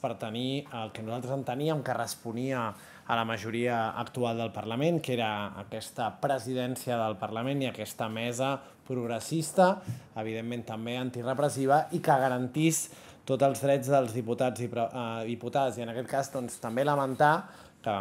per tenir el que nosaltres enteníem que responia a la majoria actual del Parlament, que era aquesta presidència del Parlament i aquesta mesa progressista, evidentment també antirepressiva, i que garantís tots els drets dels diputats i eh, diputades. I en aquest cas, doncs, també lamentar que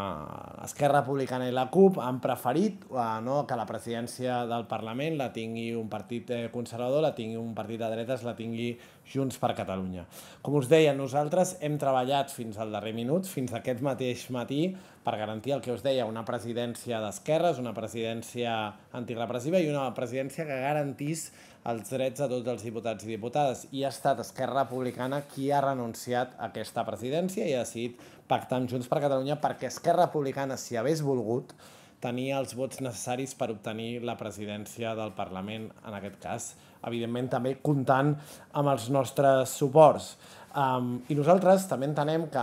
Esquerra Republicana i la CUP han preferit eh, no, que la presidència del Parlament la tingui un partit eh, conservador, la tingui un partit de dretes, la tingui Junts per Catalunya. Com us deia, nosaltres hem treballat fins al darrer minut, fins aquest mateix matí, per garantir el que us deia, una presidència d'esquerres, una presidència antirepressiva i una presidència que garantís els drets de tots els diputats i diputades. I ha estat Esquerra Republicana qui ha renunciat a aquesta presidència i ha decidit pactar amb Junts per Catalunya perquè Esquerra Republicana, si hagués volgut, tenia els vots necessaris per obtenir la presidència del Parlament, en aquest cas. Evidentment, també comptant amb els nostres suports. Um, I nosaltres també entenem que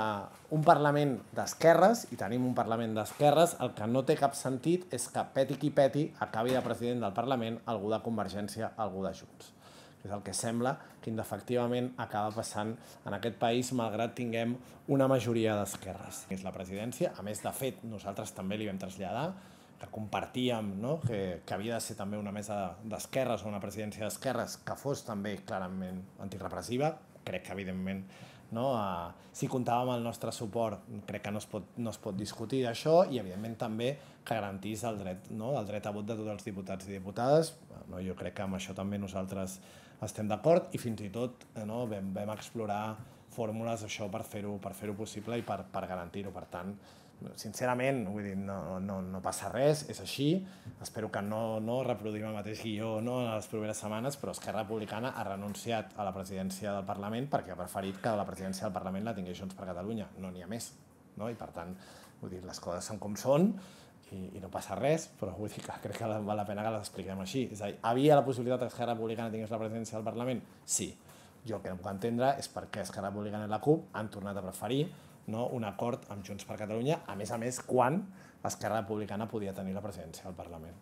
un Parlament d'esquerres, i tenim un Parlament d'esquerres, el que no té cap sentit és que peti qui peti acabi de president del Parlament algú de Convergència, algú de Junts. És el que sembla que indefectivament acaba passant en aquest país, malgrat tinguem una majoria d'esquerres. És la presidència, a més, de fet, nosaltres també li vam traslladar que compartíem, no? que, que havia de ser també una mesa d'esquerres o una presidència d'esquerres que fos també clarament antirepressiva, crec que evidentment no? a, si comptava amb el nostre suport crec que no es pot, no es pot discutir això i evidentment també que garantís el dret, no? el dret a vot de tots els diputats i diputades no? jo crec que amb això també nosaltres estem d'acord i fins i tot eh, no? vam, vam explorar fórmules això per fer-ho per fer ho possible i per, per garantir-ho. Per tant, sincerament, vull dir, no, no, no passa res, és així. Espero que no, no reproduïm el mateix guió no, en les properes setmanes, però Esquerra Republicana ha renunciat a la presidència del Parlament perquè ha preferit que la presidència del Parlament la tingués Junts per Catalunya. No n'hi ha més. No? I per tant, vull dir, les coses són com són i, i no passa res, però vull dir que crec que val la pena que les expliquem així. És a dir, havia la possibilitat que Esquerra Republicana tingués la presidència del Parlament? Sí. Jo el que no puc entendre és per què Esquerra Republicana i la CUP han tornat a preferir no, un acord amb Junts per Catalunya, a més a més, quan Esquerra Republicana podia tenir la presidència del Parlament.